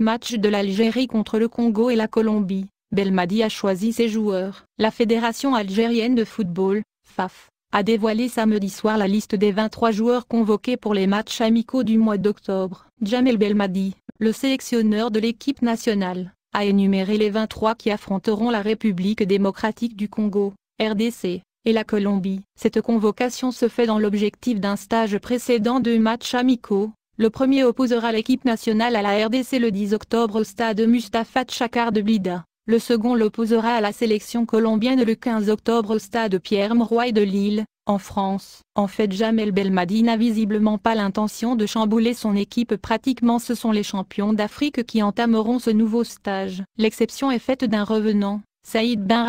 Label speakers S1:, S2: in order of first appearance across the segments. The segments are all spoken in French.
S1: Match de l'Algérie contre le Congo et la Colombie. Belmadi a choisi ses joueurs. La Fédération algérienne de football, FAF, a dévoilé samedi soir la liste des 23 joueurs convoqués pour les matchs amicaux du mois d'octobre. Jamel Belmadi, le sélectionneur de l'équipe nationale, a énuméré les 23 qui affronteront la République démocratique du Congo, RDC, et la Colombie. Cette convocation se fait dans l'objectif d'un stage précédent de matchs amicaux. Le premier opposera l'équipe nationale à la RDC le 10 octobre au stade Mustafa Chakar de Blida. Le second l'opposera à la sélection colombienne le 15 octobre au stade Pierre Mroy de Lille, en France. En fait Jamel Belmadi n'a visiblement pas l'intention de chambouler son équipe pratiquement ce sont les champions d'Afrique qui entameront ce nouveau stage. L'exception est faite d'un revenant, Saïd Ben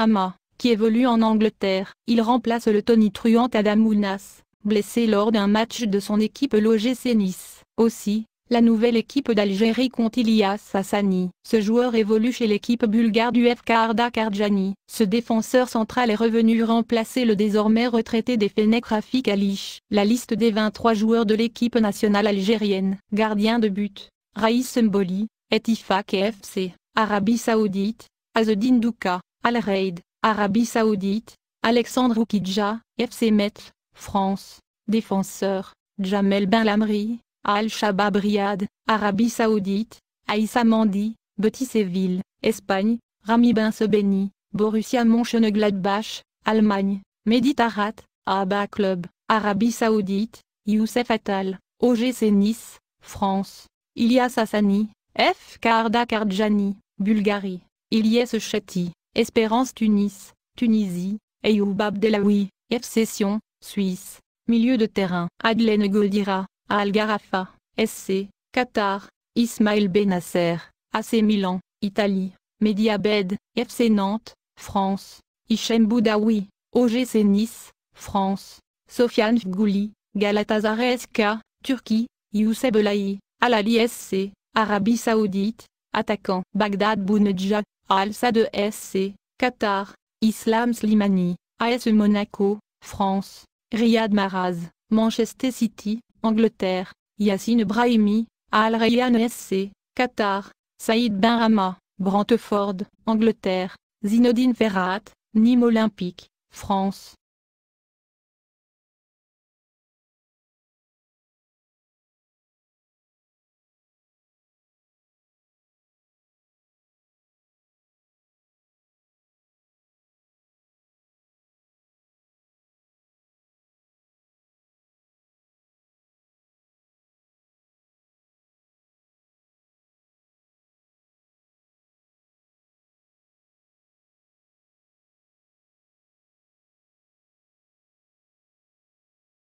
S1: qui évolue en Angleterre. Il remplace le Truant Adam Adamounas, blessé lors d'un match de son équipe logé Nice. Aussi, la nouvelle équipe d'Algérie compte Ilias Hassani. Ce joueur évolue chez l'équipe bulgare du FK Arda Kardjani. Ce défenseur central est revenu remplacer le désormais retraité des Fenech Rafik Alish. La liste des 23 joueurs de l'équipe nationale algérienne. Gardien de but, Raïs Mboli, Etifak et FC, Arabie Saoudite, Azedine Douka, Al Raid, Arabie Saoudite, Alexandre Oukidja, FC Metz, France, défenseur, Jamel Ben Lamri, Al-Shabaab Riyad, Arabie Saoudite, Aïssa Mandi, Betis Séville, Espagne, Rami Ben Sebeni, Borussia Mönchengladbach, Allemagne, Meditarat, Aba Club, Arabie Saoudite, Youssef Attal, OGC Nice, France, Ilias Sassani, F. Karda Kardjani, Bulgarie, Ilyes Cheti, Espérance Tunis, Tunisie, Ayoub Abdelawi, FC Sion, Suisse, milieu de terrain, Adlene Goldira, Al Garafa, SC, Qatar, Ismaël Benasser, AC Milan, Italie, Mediabed, FC Nantes, France, Hichem Boudaoui, OGC Nice, France, Sofiane Fgouli, Galatasaray SK, Turquie, Youssef Belaï, Al Ali SC, Arabie Saoudite, attaquant, Bagdad Bounedja, Al-Sad SC, Qatar, Islam Slimani, AS e Monaco, France, Riyad Maraz, Manchester City, Angleterre, Yassine Brahimi, Al Rayyan SC, Qatar, Saïd Ben Rama, Brantford, Angleterre, Zinodine Ferrat, Nîmes Olympique, France,